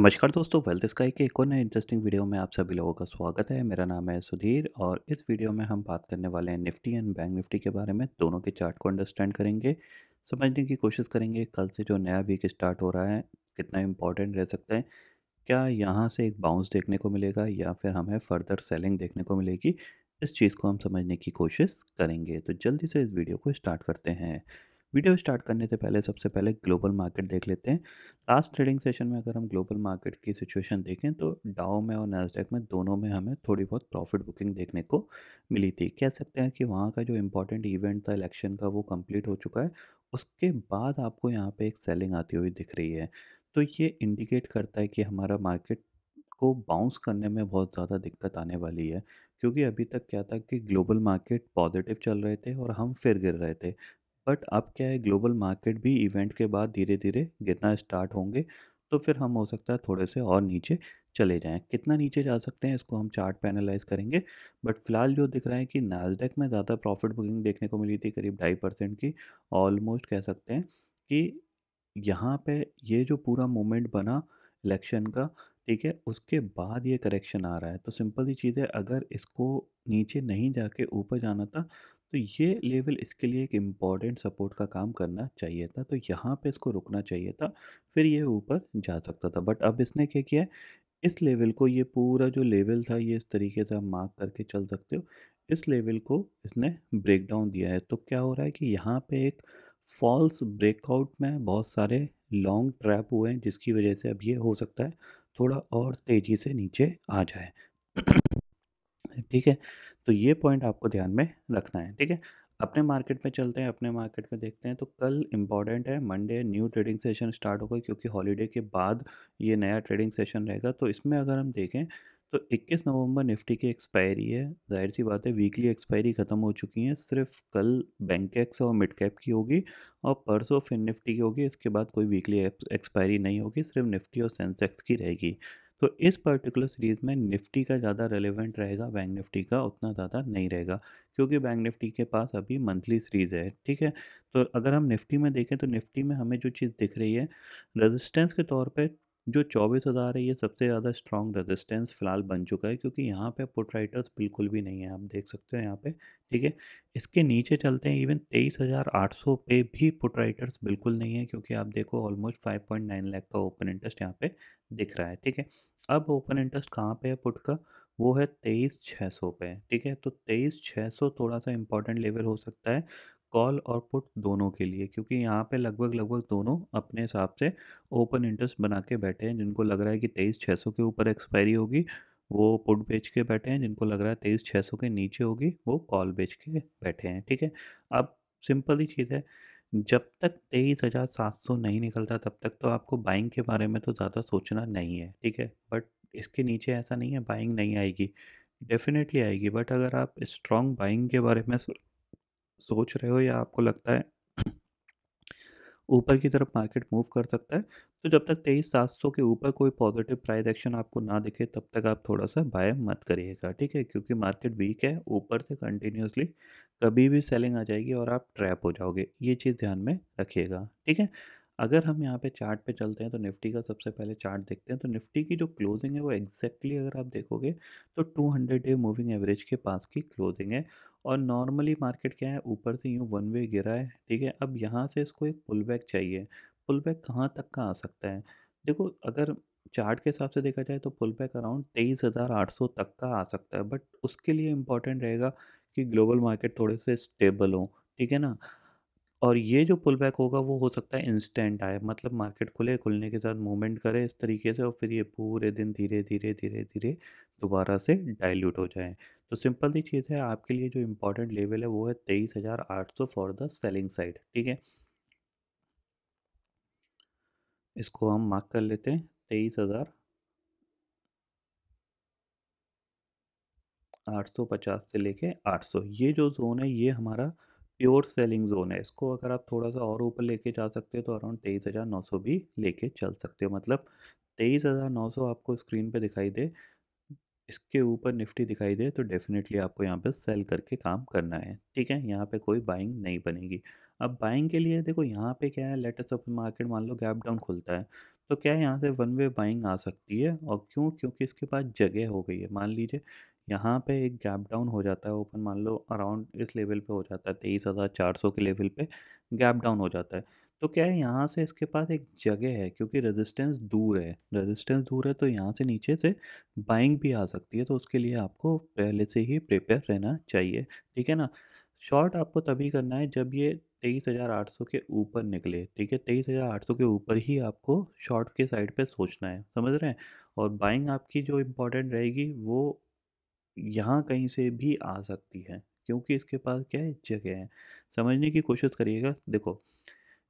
नमस्कार दोस्तों wealth sky के एक और नए इंटरेस्टिंग वीडियो में आप सभी लोगों का स्वागत है मेरा नाम है सुधीर और इस वीडियो में हम बात करने वाले हैं निफ्टी एंड बैंक निफ्टी के बारे में दोनों के चार्ट को अंडरस्टैंड करेंगे समझने की कोशिश करेंगे कल से जो नया वीक स्टार्ट हो रहा है कितना इंपॉर्टेंट रह सकता है क्या यहाँ से एक बाउंस देखने को मिलेगा या फिर हमें फर्दर सेलिंग देखने को मिलेगी इस चीज़ को हम समझने की कोशिश करेंगे तो जल्दी से इस वीडियो को स्टार्ट करते हैं वीडियो स्टार्ट करने से पहले सबसे पहले ग्लोबल मार्केट देख लेते हैं लास्ट ट्रेडिंग सेशन में अगर हम ग्लोबल मार्केट की सिचुएशन देखें तो डाओ में और नैसडेक में दोनों में हमें थोड़ी बहुत प्रॉफिट बुकिंग देखने को मिली थी कह सकते हैं कि वहाँ का जो इंपॉर्टेंट इवेंट था इलेक्शन का वो कम्प्लीट हो चुका है उसके बाद आपको यहाँ पर एक सेलिंग आती हुई दिख रही है तो ये इंडिकेट करता है कि हमारा मार्केट को बाउंस करने में बहुत ज़्यादा दिक्कत आने वाली है क्योंकि अभी तक क्या था कि ग्लोबल मार्केट पॉजिटिव चल रहे थे और हम फिर गिर रहे थे बट अब क्या है ग्लोबल मार्केट भी इवेंट के बाद धीरे धीरे गिरना स्टार्ट होंगे तो फिर हम हो सकता है थोड़े से और नीचे चले जाएं कितना नीचे जा सकते हैं इसको हम चार्ट पे एनालाइज करेंगे बट फिलहाल जो दिख रहा है कि नाजडेक में ज़्यादा प्रॉफिट बुकिंग देखने को मिली थी करीब ढाई परसेंट की ऑलमोस्ट कह सकते हैं कि यहाँ पे ये जो पूरा मोमेंट बना इलेक्शन का ठीक है उसके बाद ये करेक्शन आ रहा है तो सिंपल सी चीज़ है अगर इसको नीचे नहीं जाके ऊपर जाना था तो ये लेवल इसके लिए एक इम्पॉर्टेंट सपोर्ट का काम करना चाहिए था तो यहाँ पे इसको रुकना चाहिए था फिर ये ऊपर जा सकता था बट अब इसने क्या किया है इस लेवल को ये पूरा जो लेवल था ये इस तरीके से आप मार्क करके चल सकते हो इस लेवल को इसने ब्रेक डाउन दिया है तो क्या हो रहा है कि यहाँ पे एक फॉल्स ब्रेकआउट में बहुत सारे लॉन्ग ट्रैप हुए हैं जिसकी वजह से अब ये हो सकता है थोड़ा और तेज़ी से नीचे आ जाए ठीक है तो ये पॉइंट आपको ध्यान में रखना है ठीक है अपने मार्केट में चलते हैं अपने मार्केट में देखते हैं तो कल इंपॉर्टेंट है Monday new trading session start होगा क्योंकि हॉलीडे के बाद ये नया ट्रेडिंग सेशन रहेगा तो इसमें अगर हम देखें तो 21 नवंबर निफ्टी की एक्सपायरी है जाहिर सी बात है वीकली एक्सपायरी ख़त्म हो चुकी है सिर्फ कल बैंक एक्स और मिड कैप की होगी और परसों फिर निफ्टी की होगी इसके बाद कोई वीकली एक्सपायरी नहीं होगी सिर्फ निफ्टी और सेंसेक्स की रहेगी तो इस पर्टिकुलर सीरीज़ में निफ्टी का ज़्यादा रेलिवेंट रहेगा बैंक निफ्टी का उतना ज़्यादा नहीं रहेगा क्योंकि बैंक निफ्टी के पास अभी मंथली सीरीज़ है ठीक है तो अगर हम निफ्टी में देखें तो निफ्टी में हमें जो चीज़ दिख रही है रेजिस्टेंस के तौर पर जो चौबीस हज़ार है ये सबसे ज़्यादा स्ट्रॉन्ग रेजिस्टेंस फ़िलहाल बन चुका है क्योंकि यहाँ पे पुट राइटर्स बिल्कुल भी नहीं है आप देख सकते हो यहाँ पे ठीक है इसके नीचे चलते हैं इवन तेईस हज़ार आठ सौ पे भी पुट राइटर्स बिल्कुल नहीं है क्योंकि आप देखो almost five point nine lakh का ओपन इंटरेस्ट यहाँ पे दिख रहा है ठीक है अब ओपन इंटरेस्ट कहाँ पर है पुट का वो है तेईस छः सौ पे ठीक है तो तेईस छः सौ थोड़ा सा इंपॉर्टेंट लेवल हो सकता है कॉल और पुट दोनों के लिए क्योंकि यहाँ पे लगभग लगभग दोनों अपने हिसाब से ओपन इंटरेस्ट बना के बैठे हैं जिनको लग रहा है कि तेईस छः सौ के ऊपर एक्सपायरी होगी वो पुट बेच के बैठे हैं जिनको लग रहा है तेईस छः सौ के नीचे होगी वो कॉल बेच के बैठे हैं ठीक है अब सिंपल ही चीज़ है जब तक तेईस हज़ार सात सौ नहीं निकलता तब तक तो आपको बाइंग के बारे में तो ज़्यादा सोचना नहीं है ठीक है बट इसके नीचे ऐसा नहीं है बाइंग नहीं आएगी डेफिनेटली आएगी बट अगर आप स्ट्रॉन्ग बाइंग के बारे में सोच रहे हो या आपको लगता है ऊपर की तरफ मार्केट मूव कर सकता है तो जब तक तेईस सात सौ के ऊपर कोई पॉजिटिव प्राइस एक्शन आपको ना दिखे तब तक आप थोड़ा सा बाय मत करिएगा ठीक है क्योंकि मार्केट वीक है ऊपर से कंटिन्यूसली कभी भी सेलिंग आ जाएगी और आप ट्रैप हो जाओगे ये चीज़ ध्यान में रखिएगा ठीक है अगर हम यहाँ पे चार्ट पे चलते हैं तो निफ्टी का सबसे पहले चार्ट देखते हैं तो निफ्टी की जो क्लोजिंग है वो एग्जैक्टली अगर आप देखोगे तो 200 डे मूविंग एवरेज के पास की क्लोजिंग है और नॉर्मली मार्केट क्या है ऊपर से यूँ वन वे गिरा है ठीक है अब यहाँ से इसको एक पुल बैक चाहिए पुल बैक कहाँ तक का आ सकता है देखो अगर चार्ट के हिसाब से देखा जाए तो पुल बैक अराउंड तेईस हज़ार आठ सौ तक का आ सकता है बट उसके लिए इम्पॉर्टेंट रहेगा कि ग्लोबल मार्केट थोड़े से स्टेबल हो ठीक है ना और ये जो पुल बैक होगा वो हो सकता है इंस्टेंट आए मतलब मार्केट खुले खुलने के साथ मूवमेंट करे इस तरीके से और फिर ये पूरे दिन धीरे धीरे धीरे धीरे दोबारा से डाइल्यूट हो जाए तो सिंपल सी चीज़ है आपके लिए जो इम्पोर्टेंट लेवल है वो है तेईस हज़ार आठ सौ फॉर द सेलिंग साइड ठीक है इसको हम मार्क कर लेते हैं तेईस हज़ार आठ सौ पचास से लेके आठ सौ ये जो जोन है ये हमारा प्योर सेलिंग जोन है इसको अगर आप थोड़ा सा और ऊपर लेके जा सकते हो तो अराउंड तेईस हज़ार नौ सौ भी लेके चल सकते हो मतलब तेईस हज़ार नौ सौ आपको स्क्रीन पे दिखाई दे इसके ऊपर निफ्टी दिखाई दे तो डेफिनेटली आपको यहाँ पे सेल करके काम करना है ठीक है यहाँ पे कोई बाइंग नहीं बनेगी अब बाइंग के लिए देखो यहाँ पे क्या है लेटेस्ट ऑफ मार्केट मान लो गैप डाउन खुलता है तो क्या यहाँ से वन वे बाइंग आ सकती है और क्यों क्योंकि इसके पास जगह हो गई है मान लीजिए यहाँ पे एक गैप डाउन हो जाता है ओपन मान लो अराउंड इस लेवल पे हो जाता है तेईस हज़ार चार सौ के लेवल पे गैप डाउन हो जाता है तो क्या है यहाँ से इसके पास एक जगह है क्योंकि रेजिस्टेंस दूर है रेजिस्टेंस दूर है तो यहाँ से नीचे से बाइंग भी आ सकती है तो उसके लिए आपको पहले से ही प्रिपेयर रहना चाहिए ठीक है ना शॉर्ट आपको तभी करना है जब ये तेईस हज़ार आठ सौ के ऊपर निकले ठीक है तेईस हज़ार आठ सौ के ऊपर ही आपको शॉर्ट के साइड पे सोचना है समझ रहे हैं और बाइंग आपकी जो इम्पोर्टेंट रहेगी वो यहाँ कहीं से भी आ सकती है क्योंकि इसके पास क्या है जगह है समझने की कोशिश करिएगा देखो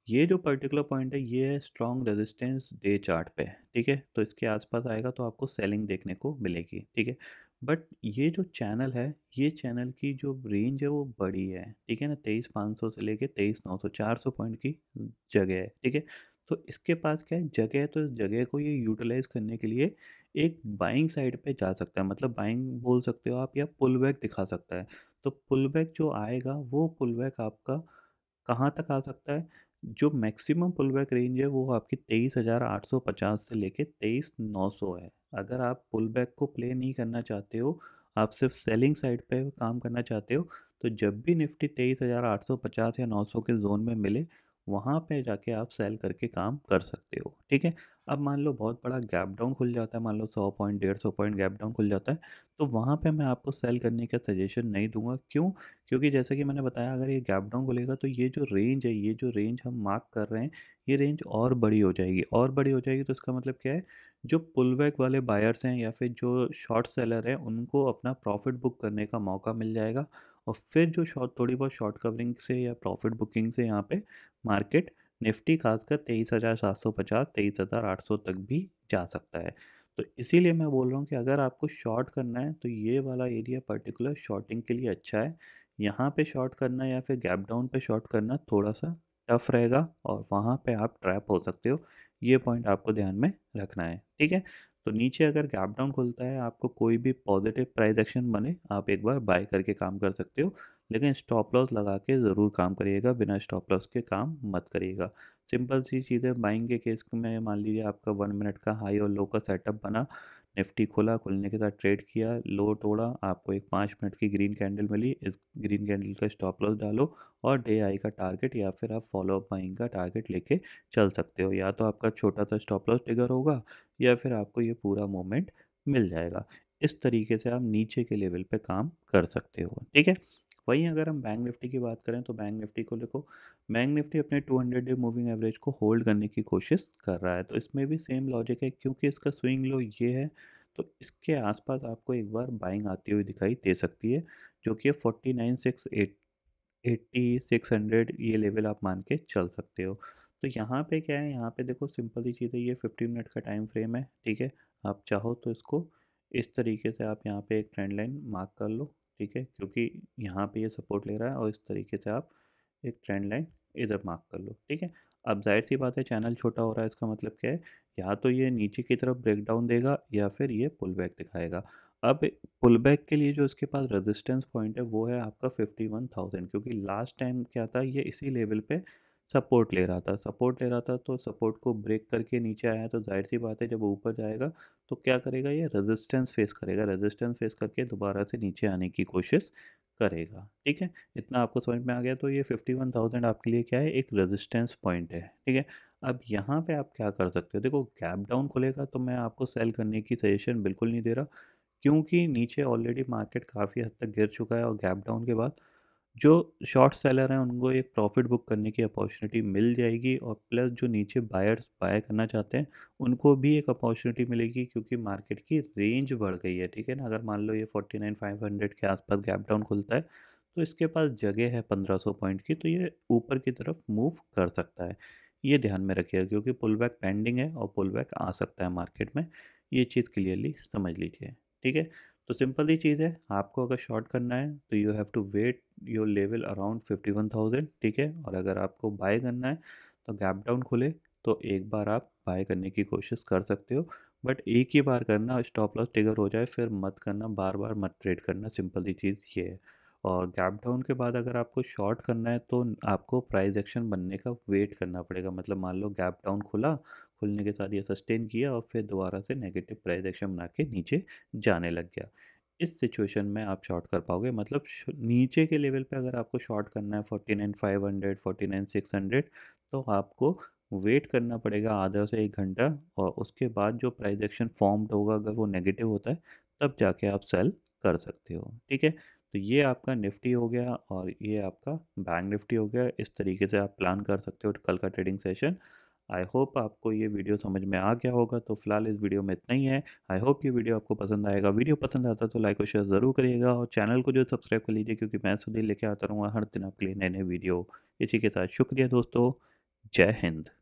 ये जो पर्टिकुलर पॉइंट है ये है स्ट्रॉन्ग रेजिस्टेंस डे चार्ट पे ठीक है तो इसके आसपास आएगा तो आपको सेलिंग देखने को मिलेगी ठीक है बट ये जो चैनल है ये चैनल की जो रेंज है वो बड़ी है ठीक है ना तेईस पाँच सौ से लेके तेईस नौ सौ चार सौ पॉइंट की जगह है ठीक है तो इसके पास क्या है जगह है तो इस जगह को ये यूटिलाइज करने के लिए एक बाइंग साइड पे जा सकता है मतलब बाइंग बोल सकते हो आप या पुल बैक दिखा सकता है तो पुल बैक जो आएगा वो पुल बैक आपका कहाँ तक आ सकता है जो मैक्सिमम पुल बैक रेंज है वो आपकी तेईस हज़ार आठ सौ पचास से लेके तेईस नौ सौ है अगर आप पुल बैक को प्ले नहीं करना चाहते हो आप सिर्फ सेलिंग साइड पे काम करना चाहते हो तो जब भी निफ्टी तेईस हज़ार आठ सौ पचास या नौ सौ के जोन में मिले वहाँ पे जाके आप सेल करके काम कर सकते हो ठीक है अब मान लो बहुत बड़ा गैप डाउन खुल जाता है मान लो सौ पॉइंट डेढ़ सौ पॉइंट गैप डाउन खुल जाता है तो वहाँ पे मैं आपको सेल करने का सजेशन नहीं दूंगा क्यों क्योंकि जैसे कि मैंने बताया अगर ये गैप डाउन खुलेगा तो ये जो रेंज है ये जो रेंज हम मार्क कर रहे हैं ये रेंज और बड़ी हो जाएगी और बड़ी हो जाएगी तो इसका मतलब क्या है जो पुल बैक वाले बायर्स हैं या फिर जो शॉर्ट सेलर हैं उनको अपना प्रॉफिट बुक करने का मौका मिल जाएगा और फिर जो शॉर्ट थोड़ी बहुत शॉर्ट कवरिंग से या प्रॉफिट बुकिंग से यहाँ पे मार्केट निफ्टी खासकर तेईस हज़ार सात सौ पचास तेईस हज़ार आठ सौ तक भी जा सकता है तो इसीलिए मैं बोल रहा हूँ कि अगर आपको शॉर्ट करना है तो ये वाला एरिया पर्टिकुलर शॉर्टिंग के लिए अच्छा है यहाँ पे शॉर्ट करना या फिर गैप डाउन पे शॉर्ट करना थोड़ा सा टफ रहेगा और वहाँ पे आप ट्रैप हो सकते हो ये पॉइंट आपको ध्यान में रखना है ठीक है तो नीचे अगर गैप डाउन खुलता है आपको कोई भी पॉजिटिव प्राइस एक्शन बने आप एक बार बाय करके काम कर सकते हो लेकिन स्टॉप लॉस लगा के ज़रूर काम करिएगा बिना स्टॉप लॉस के काम मत करिएगा सिंपल सी चीज़ें बाइंग के केस में मान लीजिए आपका वन मिनट का हाई और लो का सेटअप बना निफ्टी खोला खुलने के साथ ट्रेड किया लो तोड़ा आपको एक पाँच मिनट की ग्रीन कैंडल मिली इस ग्रीन कैंडल का स्टॉप लॉस डालो और डे आई का टारगेट या फिर आप फॉलो अप बाइंग का टारगेट लेके चल सकते हो या तो आपका छोटा सा स्टॉप लॉस टिगर होगा या फिर आपको ये पूरा मोमेंट मिल जाएगा इस तरीके से आप नीचे के लेवल पे काम कर सकते हो ठीक है वहीं अगर हम बैंक निफ्टी की बात करें तो बैंक निफ्टी को देखो बैंक निफ्टी अपने 200 डे मूविंग एवरेज को होल्ड करने की कोशिश कर रहा है तो इसमें भी सेम लॉजिक है क्योंकि इसका स्विंग लो ये है तो इसके आसपास आपको एक बार बाइंग आती हुई दिखाई दे सकती है जो कि forty nine six eight eighty six hundred ये लेवल आप मान के चल सकते हो तो यहाँ पर क्या है यहाँ पर देखो सिंपल ही चीज़ है ये फिफ्टी मिनट का टाइम फ्रेम है ठीक है आप चाहो तो इसको इस तरीके से आप यहाँ पे एक ट्रेंड लाइन मार्क कर लो ठीक है क्योंकि यहाँ पे ये सपोर्ट ले रहा है और इस तरीके से आप एक ट्रेंड लाइन इधर मार्क कर लो ठीक है अब जाहिर सी बात है चैनल छोटा हो रहा है इसका मतलब क्या है या तो ये नीचे की तरफ ब्रेक डाउन देगा या फिर ये पुल बैक दिखाएगा अब पुल बैक के लिए जो इसके पास रेजिस्टेंस पॉइंट है वो है आपका फिफ्टी वन थाउजेंड क्योंकि लास्ट टाइम क्या था ये इसी लेवल पे सपोर्ट ले रहा था सपोर्ट ले रहा था तो सपोर्ट को ब्रेक करके नीचे आया तो जाहिर सी बात है जब ऊपर जाएगा तो क्या करेगा ये रेजिस्टेंस फेस करेगा रेजिस्टेंस फेस करके दोबारा से नीचे आने की कोशिश करेगा ठीक है इतना आपको समझ में आ गया तो ये फिफ्टी वन थाउजेंड आपके लिए क्या है एक रेजिस्टेंस पॉइंट है ठीक है अब यहाँ पे आप क्या कर सकते हो देखो गैप डाउन खुलेगा तो मैं आपको सेल करने की सजेशन बिल्कुल नहीं दे रहा क्योंकि नीचे ऑलरेडी मार्केट काफ़ी हद तक गिर चुका है और गैप डाउन के बाद जो शॉर्ट सेलर हैं उनको एक प्रॉफिट बुक करने की अपॉर्चुनिटी मिल जाएगी और प्लस जो नीचे बायर्स बाय करना चाहते हैं उनको भी एक अपॉर्चुनिटी मिलेगी क्योंकि मार्केट की रेंज बढ़ गई है ठीक है ना अगर मान लो ये फोर्टी नाइन फाइव हंड्रेड के आसपास गैप डाउन खुलता है तो इसके पास जगह है पंद्रह सौ पॉइंट की तो ये ऊपर की तरफ मूव कर सकता है ये ध्यान में रखिएगा क्योंकि पुल बैक पेंडिंग है और पुल बैक आ सकता है मार्केट में ये चीज़ क्लियरली समझ लीजिए ठीक है तो सिंपल ही चीज़ है आपको अगर शॉर्ट करना है तो you have to wait your level around fifty one thousand ठीक है और अगर आपको बाय करना है तो गैप डाउन खुले तो एक बार आप बाय करने की कोशिश कर सकते हो बट एक ही बार करना स्टॉप लॉस टिगर हो जाए फिर मत करना बार बार मत ट्रेड करना सिंपल ही चीज़ ये है और गैप डाउन के बाद अगर आपको शॉर्ट करना है तो आपको प्राइस एक्शन बनने का वेट करना पड़ेगा मतलब मान लो गैप डाउन खुला खुलने के साथ ये सस्टेन किया और फिर दोबारा से नेगेटिव प्राइस एक्शन बना के नीचे जाने लग गया इस सिचुएशन में आप शॉर्ट कर पाओगे मतलब नीचे के लेवल पे अगर आपको शॉर्ट करना है forty nine five hundred forty nine six hundred तो आपको वेट करना पड़ेगा आधा से एक घंटा और उसके बाद जो प्राइस एक्शन फॉर्म्ड होगा अगर वो नेगेटिव होता है तब जाके आप सेल कर सकते हो ठीक है तो ये आपका निफ्टी हो गया और ये आपका बैंक निफ्टी हो गया इस तरीके से आप प्लान कर सकते हो कल का ट्रेडिंग सेशन आई होप आपको ये वीडियो समझ में आ गया होगा तो फिलहाल इस वीडियो में इतना ही है आई होप ये वीडियो आपको पसंद आएगा वीडियो पसंद आता तो लाइक और शेयर ज़रूर करिएगा और चैनल को जो सब्सक्राइब कर लीजिए क्योंकि मैं सुधीर लेके आता रहूँगा हर दिन आपके लिए नए नए वीडियो इसी के साथ शुक्रिया दोस्तों जय हिंद